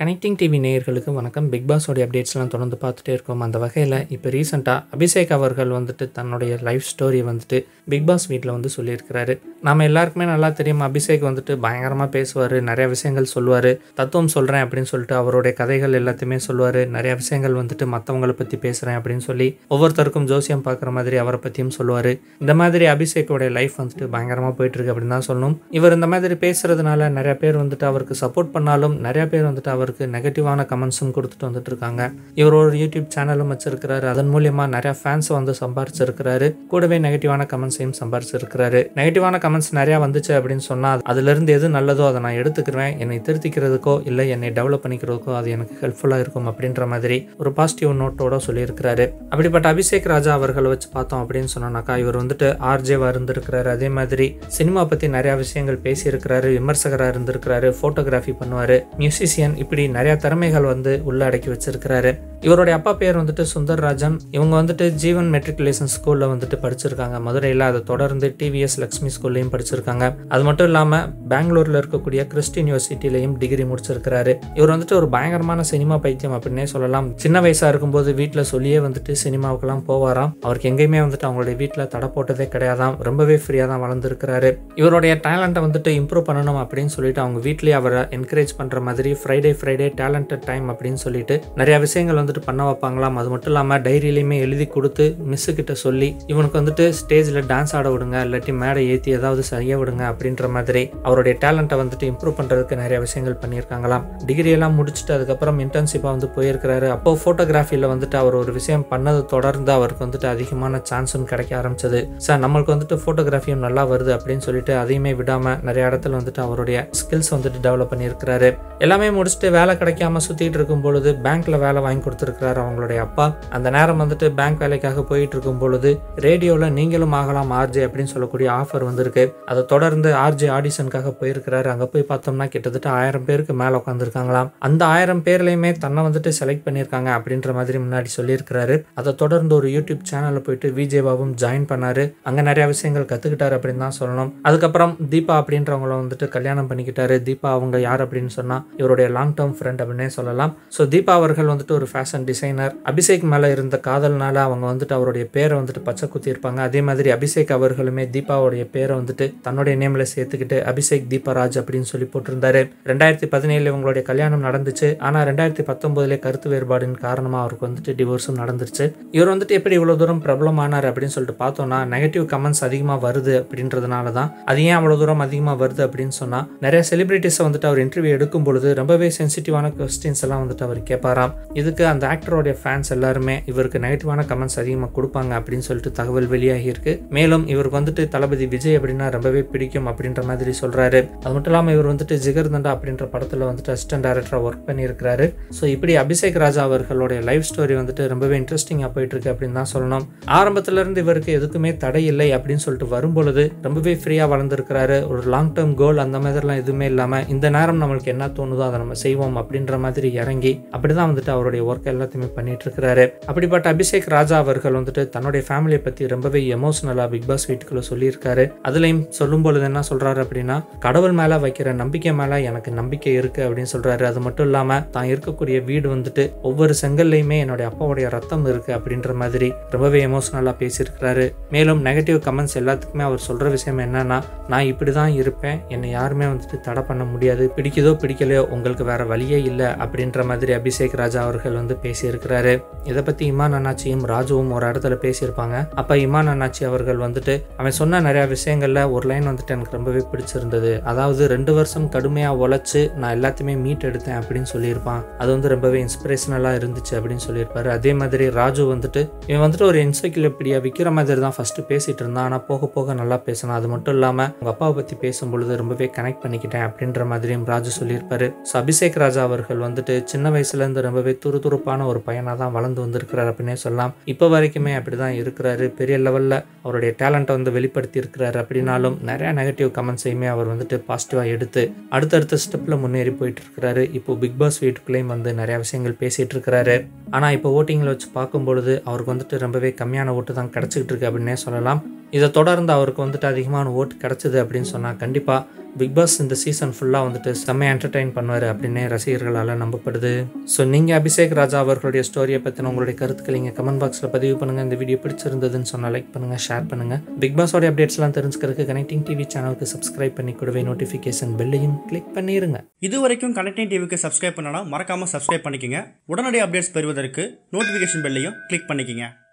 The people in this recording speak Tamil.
கனெக்டிங் டிவி நேயர்களுக்கு வணக்கம் பிக் பாஸோடைய அப்டேட்ஸ்லாம் தொடர்ந்து பார்த்துட்டே இருக்கோம் அந்த வகையில் இப்போ ரீசெண்டாக அபிஷேக் அவர்கள் வந்துட்டு தன்னுடைய லைஃப் ஸ்டோரி வந்துட்டு பிக் பாஸ் வீட்டில் வந்து சொல்லியிருக்கிறாரு நம்ம எல்லாருக்குமே நல்லா தெரியும் அபிஷேக் வந்துட்டு பயங்கரமாக பேசுவார் நிறைய விஷயங்கள் சொல்லுவார் தத்துவம் சொல்கிறேன் அப்படின்னு சொல்லிட்டு அவருடைய கதைகள் எல்லாத்தையுமே சொல்லுவார் நிறைய விஷயங்கள் வந்துட்டு மற்றவங்களை பற்றி பேசுகிறேன் அப்படின்னு சொல்லி ஒவ்வொருத்தருக்கும் ஜோசியம் பார்க்குற மாதிரி அவரை பற்றியும் சொல்லுவார் இந்த மாதிரி அபிஷேக்கோடைய லைஃப் வந்துட்டு பயங்கரமாக போயிட்டுருக்கு அப்படின்னு தான் சொல்லணும் இவர் இந்த மாதிரி பேசுகிறதுனால நிறைய பேர் வந்துட்டு அவருக்கு சப்போர்ட் பண்ணாலும் நிறைய பேர் வந்துட்டு அவருக்கு நெகட்டிவான கமெண்ட்ஸும் கொடுத்துட்டு வந்துட்டு இருக்காங்க இவர் ஒரு யூடியூப் சேனலும் வச்சிருக்கிறாரு அதன் மூலியமாக நிறையா ஃபேன்ஸ் வந்து சம்பாரிச்சிருக்கிறாரு கூடவே நெகட்டிவான கமெண்ட்ஸையும் சம்பாரிச்சிருக்கிறாரு நெகட்டிவான கமெண்ட்ஸ் நிறையா வந்துச்சு அப்படின்னு சொன்னால் அதுலேருந்து எது நல்லதோ அதை நான் எடுத்துக்கிறேன் என்னை திருத்திக்கிறதுக்கோ இல்லை என்னை டெவலப் பண்ணிக்கிறதுக்கோ அது எனக்கு ஹெல்ப்ஃபுல்லாக இருக்கும் அப்படின்ற மாதிரி ஒரு பாசிட்டிவ் நோட்டோட சொல்லியிருக்கிறாரு அப்படிப்பட்ட அபிஷேக் ராஜா அவர்களை வச்சு பார்த்தோம் அப்படின்னு சொன்னோம்னாக்கா இவர் வந்துட்டு ஆர்ஜேவாக இருந்திருக்கிறாரு அதே மாதிரி சினிமா பற்றி நிறையா விஷயங்கள் பேசியிருக்கிறாரு விமர்சகராக இருந்திருக்கிறாரு ஃபோட்டோகிராஃபி பண்ணுவார் மியூசிஷியன் இப்படி நிறையா திறமைகள் வந்து உள்ள அடக்கி வச்சிருக்கிறாரு இவருடைய அப்பா பேர் வந்துட்டு சுந்தர் ராஜன் இவங்க வந்துட்டு ஜீவன் மெட்ரிகுலேஷன் ஸ்கூலில் வந்துட்டு படிச்சிருக்காங்க மதுரையில் அதை தொடர்ந்து டிவிஎஸ் லக்ஷ்மி ஸ்கூல் ஸ்கூல்லையும் படிச்சிருக்காங்க அது மட்டும் இல்லாமல் பெங்களூரில் இருக்கக்கூடிய கிறிஸ்டின் யூனிவர்சிட்டிலையும் டிகிரி முடிச்சிருக்கிறாரு இவர் வந்துட்டு ஒரு பயங்கரமான சினிமா பைத்தியம் அப்படின்னே சொல்லலாம் சின்ன வயசாக இருக்கும்போது வீட்டில் சொல்லியே வந்துட்டு சினிமாவுக்கெல்லாம் போவாராம் அவருக்கு எங்கேயுமே வந்துட்டு அவங்களுடைய வீட்டில் தடை போட்டதே கிடையாதாம் ரொம்பவே ஃப்ரீயாக தான் வளர்ந்துருக்கிறாரு இவருடைய டேலண்ட்டை வந்துட்டு இம்ப்ரூவ் பண்ணணும் அப்படின்னு சொல்லிட்டு அவங்க வீட்லயே அவரை என்கரேஜ் பண்ணுற மாதிரி ஃப்ரைடே ஃப்ரைடே டேலண்டட் டைம் அப்படின்னு சொல்லிட்டு நிறைய விஷயங்கள் வந்துட்டு பண்ண வைப்பாங்களாம் அது மட்டும் இல்லாமல் டைரியிலையுமே எழுதி கொடுத்து மிஸ்ஸு கிட்ட சொல்லி இவனுக்கு வந்துட்டு ஸ்டேஜில் டான்ஸ் ஆட விடுங்க இல்லாட்டி மேடை ஏற்றி ஏதாவது சரியாக விடுங்க அப்படின்ற மாதிரி அவருடைய டேலண்ட்டை வந்துட்டு இம்ப்ரூவ் பண்ணுறதுக்கு நிறைய விஷயங்கள் பண்ணியிருக்காங்களாம் டிகிரி எல்லாம் முடிச்சுட்டு அதுக்கப்புறம் இன்டர்ன்ஷிப்பாக வந்து போயிருக்கிறாரு அப்போ ஃபோட்டோகிராஃபியில் வந்துட்டு அவர் ஒரு விஷயம் பண்ணது தொடர்ந்து அவருக்கு வந்துட்டு அதிகமான சான்ஸும் கிடைக்க ஆரம்பிச்சது சார் நம்மளுக்கு வந்துட்டு ஃபோட்டோகிராஃபியும் நல்லா வருது அப்படின்னு சொல்லிட்டு அதையுமே விடாமல் நிறைய இடத்துல வந்துட்டு அவருடைய ஸ்கில்ஸ் வந்துட்டு டெவலப் பண்ணியிருக்கிறாரு எல்லாமே முடிச்சுட்டு வேலை கிடைக்காம சுற்றிட்டு இருக்கும் பொழுது பேங்க்ல வேலை வாங்கி கொடுத்துருக்கிறாரு அவங்களுடைய அப்பா அந்த நேரம் வந்துட்டு பேங்க் வேலைக்காக போயிட்டு இருக்கும் பொழுது ரேடியோவில் நீங்களும் ஆகலாம் ஆர்ஜே அப்படின்னு சொல்லக்கூடிய ஆஃபர் வந்திருக்கு இருக்கு அதை தொடர்ந்து ஆர்ஜே ஆடிஷனுக்காக போயிருக்கிறாரு அங்க போய் பார்த்தோம்னா கிட்டத்தட்ட ஆயிரம் பேருக்கு மேல உட்காந்துருக்காங்களாம் அந்த ஆயிரம் பேர்லையுமே தன்னை வந்துட்டு செலக்ட் பண்ணிருக்காங்க அப்படின்ற மாதிரி முன்னாடி சொல்லியிருக்கிறாரு அதை தொடர்ந்து ஒரு யூடியூப் சேனலில் போயிட்டு விஜய் பாபும் ஜாயின் பண்ணாரு அங்கே நிறைய விஷயங்கள் கத்துக்கிட்டாரு அப்படின்னு தான் சொல்லணும் அதுக்கப்புறம் தீபா அப்படின்றவங்கள வந்துட்டு கல்யாணம் பண்ணிக்கிட்டாரு தீபா அவங்க யார் அப்படின்னு சொன்னால் இவருடைய லாங் டேர்ம் ஃப்ரெண்ட் அப்படின்னே சொல்லலாம் ஸோ தீபா அவர்கள் வந்துட்டு ஒரு ஃபேஷன் டிசைனர் அபிஷேக் மேலே இருந்த காதல்னால அவங்க வந்துட்டு அவருடைய பேரை வந்துட்டு பச்சை குத்தி இருப்பாங்க அதே மாதிரி அபிஷேக் அவர்களுமே தீபாவுடைய பேரை வந்து வந்துட்டு தன்னுடைய நேம்ல சேர்த்துக்கிட்டு அபிஷேக் தீபராஜ் அப்படின்னு சொல்லி போட்டிருந்தாரு ரெண்டாயிரத்தி பதினேழுல இவங்களுடைய கல்யாணம் நடந்துச்சு ஆனால் ரெண்டாயிரத்தி பத்தொன்பதுல கருத்து வேறுபாடின் காரணமாக அவருக்கு வந்துட்டு டிவோர்ஸும் நடந்துருச்சு இவர் வந்துட்டு எப்படி இவ்வளோ தூரம் பிரபலமானார் அப்படின்னு சொல்லிட்டு பார்த்தோம்னா நெகட்டிவ் கமெண்ட்ஸ் அதிகமாக வருது அப்படின்றதுனால தான் அது ஏன் அவ்வளவு தூரம் அதிகமாக வருது அப்படின்னு சொன்னால் நிறைய செலிபிரிட்டிஸை வந்துட்டு அவர் இன்டர்வியூ எடுக்கும் பொழுது ரொம்பவே சென்சிட்டிவான கொஸ்டின்ஸ் எல்லாம் வந்துட்டு அவர் கேட்பாராம் இதுக்கு அந்த ஆக்டருடைய ஃபேன்ஸ் எல்லாருமே இவருக்கு நெகட்டிவான கமெண்ட்ஸ் அதிகமாக கொடுப்பாங்க அப்படின்னு சொல்லிட்டு தகவல் வெளியாகி இருக்கு மேலும் இவருக்கு வந்துட்டு தளபதி விஜய் அப்படின்னு அப்படின்னா ரொம்பவே பிடிக்கும் அப்படின்ற மாதிரி சொல்கிறாரு அது மட்டும் இல்லாமல் இவர் வந்துட்டு ஜிகர் தண்டா அப்படின்ற படத்தில் வந்துட்டு அசிஸ்டன்ட் டேரக்டராக ஒர்க் பண்ணியிருக்கிறாரு ஸோ இப்படி அபிஷேக் ராஜா அவர்களுடைய லைஃப் ஸ்டோரி வந்துட்டு ரொம்பவே இன்ட்ரெஸ்டிங்காக போயிட்டு இருக்கு அப்படின்னு தான் சொல்லணும் ஆரம்பத்துலேருந்து இவருக்கு எதுக்குமே தடை இல்லை அப்படின்னு சொல்லிட்டு வரும்பொழுது ரொம்பவே ஃப்ரீயாக வளர்ந்துருக்கிறாரு ஒரு லாங் டேர்ம் கோல் அந்த மாதிரிலாம் எதுவுமே இல்லாமல் இந்த நேரம் நம்மளுக்கு என்ன தோணுதோ அதை நம்ம செய்வோம் அப்படின்ற மாதிரி இறங்கி அப்படிதான் வந்துட்டு அவருடைய ஒர்க் எல்லாத்தையுமே பண்ணிட்டு இருக்கிறாரு அப்படிப்பட்ட அபிஷேக் ராஜா அவர்கள் வந்துட்டு தன்னுடைய ஃபேமிலியை பற்றி ரொம்பவே எமோஷனலாக பிக் பாஸ் வீட்டுக்குள்ள சொல்லியிருக்காரு அதில் இதையும் சொல்லும் பொழுது என்ன சொல்கிறாரு அப்படின்னா கடவுள் மேலே வைக்கிற நம்பிக்கை மேலே எனக்கு நம்பிக்கை இருக்குது அப்படின்னு சொல்கிறாரு அது மட்டும் இல்லாமல் தான் இருக்கக்கூடிய வீடு வந்துட்டு ஒவ்வொரு செங்கல்லையுமே என்னுடைய அப்பாவுடைய ரத்தம் இருக்குது அப்படின்ற மாதிரி ரொம்பவே எமோஷ்னலாக பேசியிருக்கிறாரு மேலும் நெகட்டிவ் கமெண்ட்ஸ் எல்லாத்துக்குமே அவர் சொல்கிற விஷயம் என்னன்னா நான் இப்படி தான் இருப்பேன் என்னை யாருமே வந்துட்டு தடை பண்ண முடியாது பிடிக்குதோ பிடிக்கலையோ உங்களுக்கு வேற வழியே இல்லை அப்படின்ற மாதிரி அபிஷேக் ராஜா அவர்கள் வந்து பேசியிருக்கிறாரு இதை பற்றி இமான் அண்ணாச்சியும் ராஜுவும் ஒரு இடத்துல பேசியிருப்பாங்க அப்போ இமான் அண்ணாச்சி அவர்கள் வந்துட்டு அவன் சொன்ன நிறையா விஷயங்கள்ல ஒரு லைன் வந்துட்டு எனக்கு ரொம்பவே பிடிச்சிருந்தது அதாவது ரெண்டு வருஷம் கடுமையாக உழைச்சி நான் எல்லாத்தையுமே மீட் எடுத்தேன் அப்படின்னு சொல்லியிருப்பான் அது வந்து ரொம்பவே இன்ஸ்பிரேஷனலாக இருந்துச்சு அப்படின்னு சொல்லியிருப்பாரு அதே மாதிரி ராஜு வந்துட்டு இவன் வந்துட்டு ஒரு என்சைக்ளோபீடியா விற்கிற மாதிரி தான் ஃபஸ்ட்டு பேசிகிட்டு இருந்தான் ஆனால் போக போக நல்லா பேசினா அது மட்டும் இல்லாமல் உங்கள் அப்பாவை பற்றி பேசும்பொழுது ரொம்பவே கனெக்ட் பண்ணிக்கிட்டேன் அப்படின்ற மாதிரியும் ராஜு சொல்லியிருப்பாரு ஸோ அபிஷேக் ராஜா அவர்கள் வந்துட்டு சின்ன வயசுலேருந்து ரொம்பவே துருதுருப்பான ஒரு பையனாக தான் வளர்ந்து வந்திருக்கிறார் அப்படின்னே சொல்லலாம் இப்போ வரைக்குமே அப்படி தான் இருக்கிறாரு பெரிய லெவலில் அவருடைய டேலண்ட்டை வந்து வெளிப்படுத்தி இருக்கிறாரு அப்படி அப்படின்னாலும் நிறையா நெகட்டிவ் கமெண்ட்ஸையுமே அவர் வந்துட்டு பாசிட்டிவாக எடுத்து அடுத்தடுத்த ஸ்டெப்பில் முன்னேறி போயிட்டு இருக்கிறாரு இப்போ பிக் பாஸ் வீட்டுக்குள்ளேயும் வந்து நிறையா விஷயங்கள் பேசிகிட்டு இருக்கிறாரு ஆனால் இப்போ ஓட்டிங்கில் வச்சு பார்க்கும்பொழுது அவருக்கு வந்துட்டு ரொம்பவே கம்மியான ஓட்டு தான் கிடச்சிக்கிட்டு இருக்கு அப்படின்னே சொல்லலாம் இதை தொடர்ந்து அவருக்கு வந்துட்டு அதிகமான ஓட்டு கிடச்சிது அப்படின்னு சொன்னால் கண்டிப்பாக பிக்பாஸ் இந்த சீசன் ஃபுல்லாக வந்துட்டு செம்மையாக என்டர்டைன் பண்ணுவார் அப்படின்னு ரசிகர்களால் நம்பப்படுது ஸோ நீங்கள் அபிஷேக் ராஜா அவர்களுடைய ஸ்டோரியை பற்றின உங்களுடைய கருத்துக்களை நீங்கள் கமெண்ட் பாக்ஸில் பதிவு பண்ணுங்கள் இந்த வீடியோ பிடிச்சிருந்ததுன்னு சொன்னால் லைக் பண்ணுங்கள் ஷேர் பண்ணுங்கள் பிக் பாஸோடைய அப்டேட்ஸ்லாம் தெரிஞ்சுக்கிறதுக்கு கனெக்டிங் டிவி சேனலுக்கு சப்ஸ்கிரைப் பண்ணி கொடுவே நோட்டிஃபிகேஷன் பெல்லையும் கிளிக் பண்ணிடுங்க இது வரைக்கும் கனெக்டிங் டிவிக்கு சப்ஸ்கிரைப் பண்ணனா மறக்காமல் சப்ஸ்கிரைப் பண்ணிக்கோங்க உடனடி அப்டேட்ஸ் பெறுவதற்கு நோட்டிஃபிகேஷன் பெல்லையும் கிளிக் பண்ணிக்கோங்க